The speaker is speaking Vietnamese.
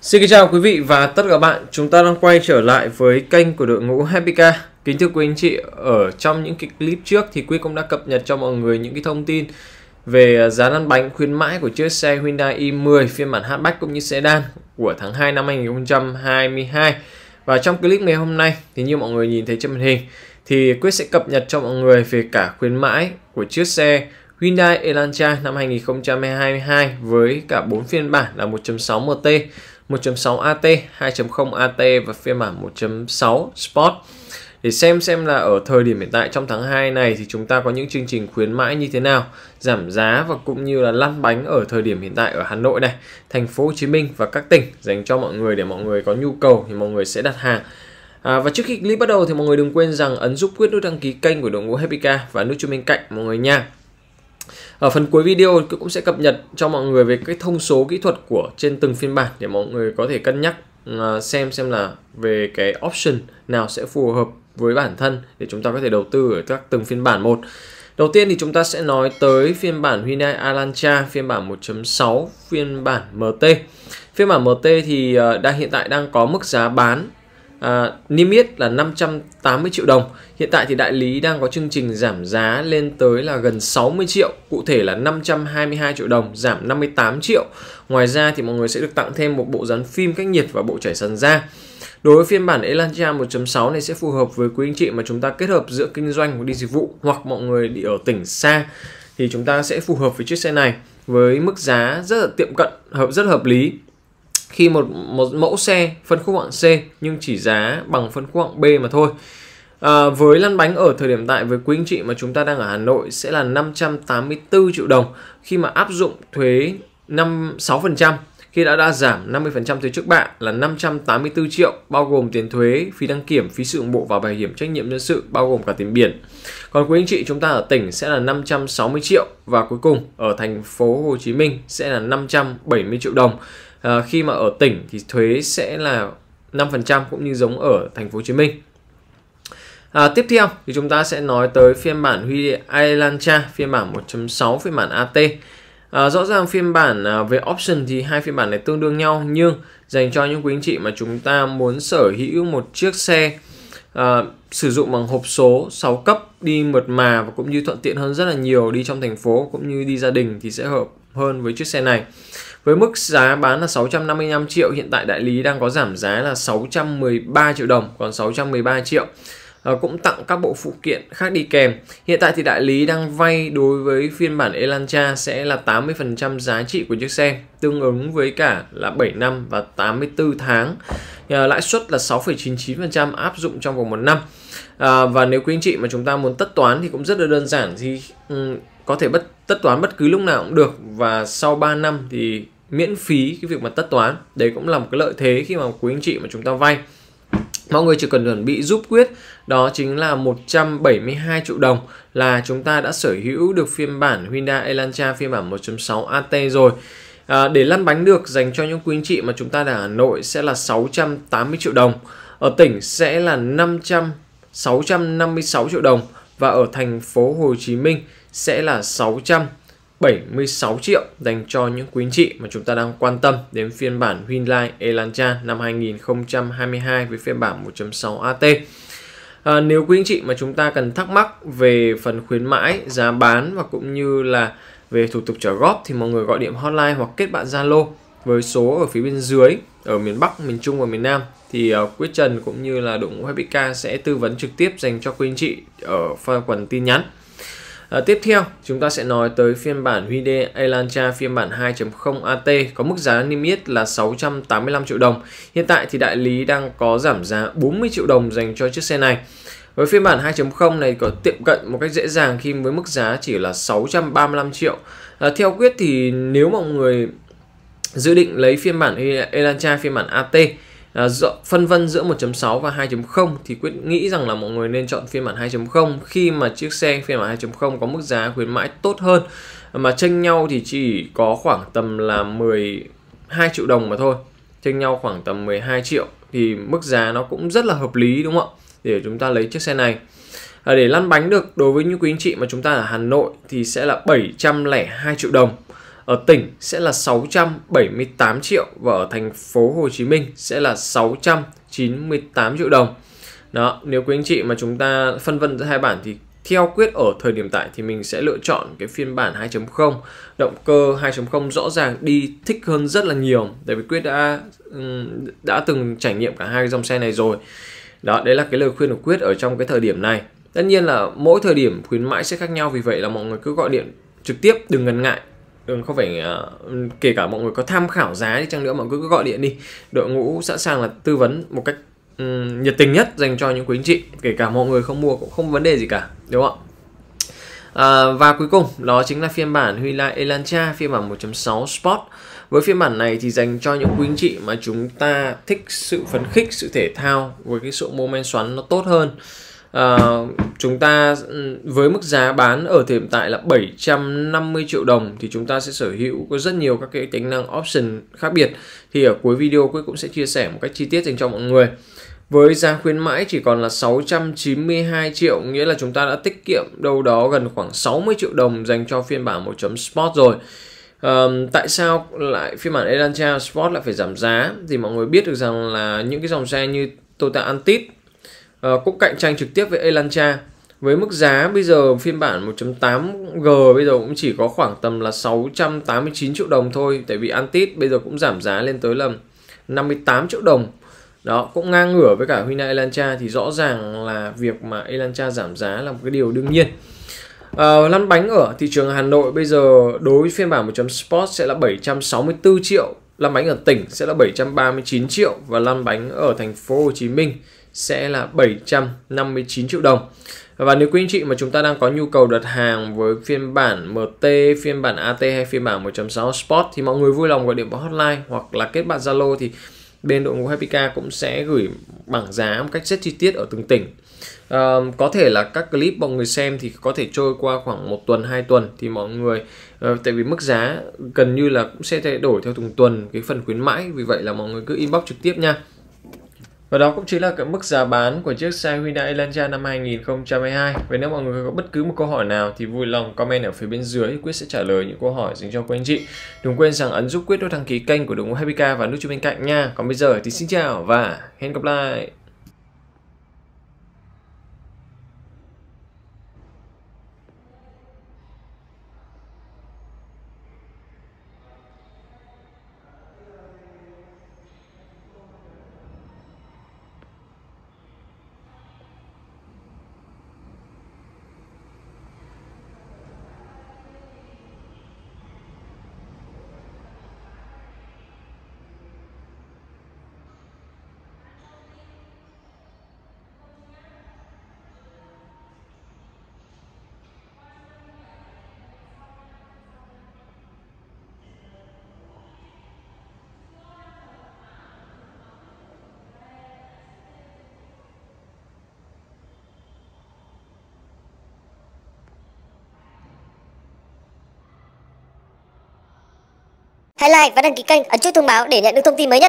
Xin kính chào quý vị và tất cả bạn, chúng ta đang quay trở lại với kênh của đội ngũ HPK. Kính thưa quý anh chị, ở trong những cái clip trước thì Quý cũng đã cập nhật cho mọi người những cái thông tin về à, giá lăn bánh khuyến mãi của chiếc xe Hyundai i10 phiên bản hatchback cũng như sedan của tháng 2 năm 2022. Và trong clip ngày hôm nay thì như mọi người nhìn thấy trên màn hình thì Quyết sẽ cập nhật cho mọi người về cả khuyến mãi của chiếc xe Hyundai Elantra năm 2022 với cả 4 phiên bản là 1.6 MT 1.6 AT, 2.0 AT và phiên bản 1.6 Sport để xem xem là ở thời điểm hiện tại trong tháng 2 này thì chúng ta có những chương trình khuyến mãi như thế nào, giảm giá và cũng như là lăn bánh ở thời điểm hiện tại ở Hà Nội này, thành phố Hồ Chí Minh và các tỉnh dành cho mọi người để mọi người có nhu cầu thì mọi người sẽ đặt hàng. À, và trước khi clip bắt đầu thì mọi người đừng quên rằng ấn giúp quyết nút đăng ký kênh của đội ngũ Happy Car và nút chuông bên cạnh mọi người nha ở phần cuối video cũng sẽ cập nhật cho mọi người về cái thông số kỹ thuật của trên từng phiên bản để mọi người có thể cân nhắc à, xem xem là về cái option nào sẽ phù hợp với bản thân để chúng ta có thể đầu tư ở các từng phiên bản một Đầu tiên thì chúng ta sẽ nói tới phiên bản Hyundai Elantra phiên bản 1.6 phiên bản MT. Phiên bản MT thì à, đang hiện tại đang có mức giá bán à, niêm yết là 580 triệu đồng. Hiện tại thì đại lý đang có chương trình giảm giá lên tới là gần 60 triệu, cụ thể là 522 triệu đồng, giảm 58 triệu. Ngoài ra thì mọi người sẽ được tặng thêm một bộ dán phim cách nhiệt và bộ chảy sàn da. Đối với phiên bản Elantra 1.6 này sẽ phù hợp với quý anh chị mà chúng ta kết hợp giữa kinh doanh và đi dịch vụ hoặc mọi người đi ở tỉnh xa thì chúng ta sẽ phù hợp với chiếc xe này với mức giá rất là tiệm cận, hợp rất hợp lý khi một một mẫu xe phân khúc hạng C nhưng chỉ giá bằng phân khúc hạng B mà thôi. À, với lăn bánh ở thời điểm tại với quý anh chị mà chúng ta đang ở Hà Nội sẽ là 584 triệu đồng khi mà áp dụng thuế 5 6% khi đã đã giảm 50% thuế trước bạ là 584 triệu bao gồm tiền thuế, phí đăng kiểm, phí sự ủng bộ và bảo hiểm trách nhiệm dân sự bao gồm cả tiền biển. Còn quý anh chị chúng ta ở tỉnh sẽ là 560 triệu và cuối cùng ở thành phố Hồ Chí Minh sẽ là 570 triệu đồng à, khi mà ở tỉnh thì thuế sẽ là 5% cũng như giống ở thành phố Hồ Chí Minh À, tiếp theo thì chúng ta sẽ nói tới phiên bản Huy Elantra, phiên bản 1.6, phiên bản AT. À, rõ ràng phiên bản à, về option thì hai phiên bản này tương đương nhau nhưng dành cho những quý anh chị mà chúng ta muốn sở hữu một chiếc xe à, sử dụng bằng hộp số 6 cấp đi mượt mà và cũng như thuận tiện hơn rất là nhiều đi trong thành phố cũng như đi gia đình thì sẽ hợp hơn với chiếc xe này. Với mức giá bán là 655 triệu, hiện tại đại lý đang có giảm giá là 613 triệu đồng, còn 613 triệu ờ, cũng tặng các bộ phụ kiện khác đi kèm. Hiện tại thì đại lý đang vay đối với phiên bản Elantra sẽ là 80% giá trị của chiếc xe, tương ứng với cả là 7 năm và 84 tháng. Ờ, lãi suất là 6,99% áp dụng trong vòng một năm. À, và nếu quý anh chị mà chúng ta muốn tất toán thì cũng rất là đơn giản thì có thể bất tất toán bất cứ lúc nào cũng được và sau 3 năm thì miễn phí cái việc mà tất toán đấy cũng là một cái lợi thế khi mà quý anh chị mà chúng ta vay mọi người chỉ cần chuẩn bị giúp quyết đó chính là 172 triệu đồng là chúng ta đã sở hữu được phiên bản Hyundai Elantra phiên bản 1.6 AT rồi à, để lăn bánh được dành cho những quý anh chị mà chúng ta đã ở Hà Nội sẽ là 680 triệu đồng ở tỉnh sẽ là 500 656 triệu đồng và ở thành phố Hồ Chí Minh sẽ là 676 triệu dành cho những quý anh chị mà chúng ta đang quan tâm đến phiên bản Hyundai Elantra năm 2022 với phiên bản 1.6 AT. À, nếu quý anh chị mà chúng ta cần thắc mắc về phần khuyến mãi, giá bán và cũng như là về thủ tục trả góp thì mọi người gọi điện hotline hoặc kết bạn Zalo với số ở phía bên dưới ở miền Bắc, miền Trung và miền Nam thì uh, Quyết Trần cũng như là đội ngũ HBK sẽ tư vấn trực tiếp dành cho quý anh chị ở phần tin nhắn. À, tiếp theo, chúng ta sẽ nói tới phiên bản Hyundai Elantra phiên bản 2.0 AT có mức giá niêm yết là 685 triệu đồng. Hiện tại thì đại lý đang có giảm giá 40 triệu đồng dành cho chiếc xe này. Với phiên bản 2.0 này có tiệm cận một cách dễ dàng khi với mức giá chỉ là 635 triệu. À, theo quyết thì nếu mọi người dự định lấy phiên bản Elantra phiên bản AT Ờ, phân vân giữa 1.6 và 2.0 thì quyết nghĩ rằng là mọi người nên chọn phiên bản 2.0 khi mà chiếc xe phiên bản 2.0 có mức giá khuyến mãi tốt hơn mà tranh nhau thì chỉ có khoảng tầm là 12 triệu đồng mà thôi tranh nhau khoảng tầm 12 triệu thì mức giá nó cũng rất là hợp lý đúng không ạ để chúng ta lấy chiếc xe này à, để lăn bánh được đối với những quý anh chị mà chúng ta ở Hà Nội thì sẽ là 702 triệu đồng ở tỉnh sẽ là 678 triệu và ở thành phố Hồ Chí Minh sẽ là 698 triệu đồng. Đó, nếu quý anh chị mà chúng ta phân vân giữa hai bản thì theo quyết ở thời điểm tại thì mình sẽ lựa chọn cái phiên bản 2.0 động cơ 2.0 rõ ràng đi thích hơn rất là nhiều tại vì quyết đã ừ, đã từng trải nghiệm cả hai dòng xe này rồi đó đấy là cái lời khuyên của quyết ở trong cái thời điểm này tất nhiên là mỗi thời điểm khuyến mãi sẽ khác nhau vì vậy là mọi người cứ gọi điện trực tiếp đừng ngần ngại Ừ, không phải uh, kể cả mọi người có tham khảo giá đi chăng nữa mọi người cứ gọi điện đi đội ngũ sẵn sàng là tư vấn một cách um, nhiệt tình nhất dành cho những quý anh chị kể cả mọi người không mua cũng không vấn đề gì cả đúng không ạ à, và cuối cùng đó chính là phiên bản Hyundai Elantra phiên bản 1.6 Sport với phiên bản này thì dành cho những quý anh chị mà chúng ta thích sự phấn khích sự thể thao với cái sự mô men xoắn nó tốt hơn uh, chúng ta ừ, với mức giá bán ở thời điểm tại là 750 triệu đồng thì chúng ta sẽ sở hữu có rất nhiều các cái tính năng option khác biệt thì ở cuối video tôi cũng sẽ chia sẻ một cách chi tiết dành cho mọi người với giá khuyến mãi chỉ còn là 692 triệu nghĩa là chúng ta đã tiết kiệm đâu đó gần khoảng 60 triệu đồng dành cho phiên bản 1.0 Sport rồi Um, tại sao lại phiên bản Elantra Sport lại phải giảm giá thì mọi người biết được rằng là những cái dòng xe như Toyota altis Ờ, cũng cạnh tranh trực tiếp với Elantra với mức giá bây giờ phiên bản 1.8G bây giờ cũng chỉ có khoảng tầm là 689 triệu đồng thôi tại vì Antit bây giờ cũng giảm giá lên tới là 58 triệu đồng đó cũng ngang ngửa với cả Hyundai Elantra thì rõ ràng là việc mà Elantra giảm giá là một cái điều đương nhiên Uh, lăn bánh ở thị trường Hà Nội bây giờ đối với phiên bản 1.0 Sport sẽ là 764 triệu, lăn bánh ở tỉnh sẽ là 739 triệu và lăn bánh ở thành phố Hồ Chí Minh sẽ là 759 triệu đồng. Và nếu quý anh chị mà chúng ta đang có nhu cầu đặt hàng với phiên bản MT, phiên bản AT hay phiên bản 1.6 Sport thì mọi người vui lòng gọi điện vào hotline hoặc là kết bạn Zalo thì bên đội ngũ Happyca cũng sẽ gửi bảng giá một cách rất chi tiết ở từng tỉnh. À, có thể là các clip mọi người xem thì có thể trôi qua khoảng một tuần hai tuần thì mọi người à, tại vì mức giá gần như là cũng sẽ thay đổi theo từng tuần cái phần khuyến mãi vì vậy là mọi người cứ inbox trực tiếp nha và đó cũng chính là cái mức giá bán của chiếc xe Hyundai Elantra năm 2022. Và nếu mọi người có bất cứ một câu hỏi nào thì vui lòng comment ở phía bên dưới, Quyết sẽ trả lời những câu hỏi dành cho quý anh chị. Đừng quên rằng ấn giúp Quyết nút đăng ký kênh của đội ngũ Happy Car và nút chuông bên cạnh nha. Còn bây giờ thì xin chào và hẹn gặp lại. hãy like và đăng ký kênh, ấn chuông thông báo để nhận được thông tin mới nhất.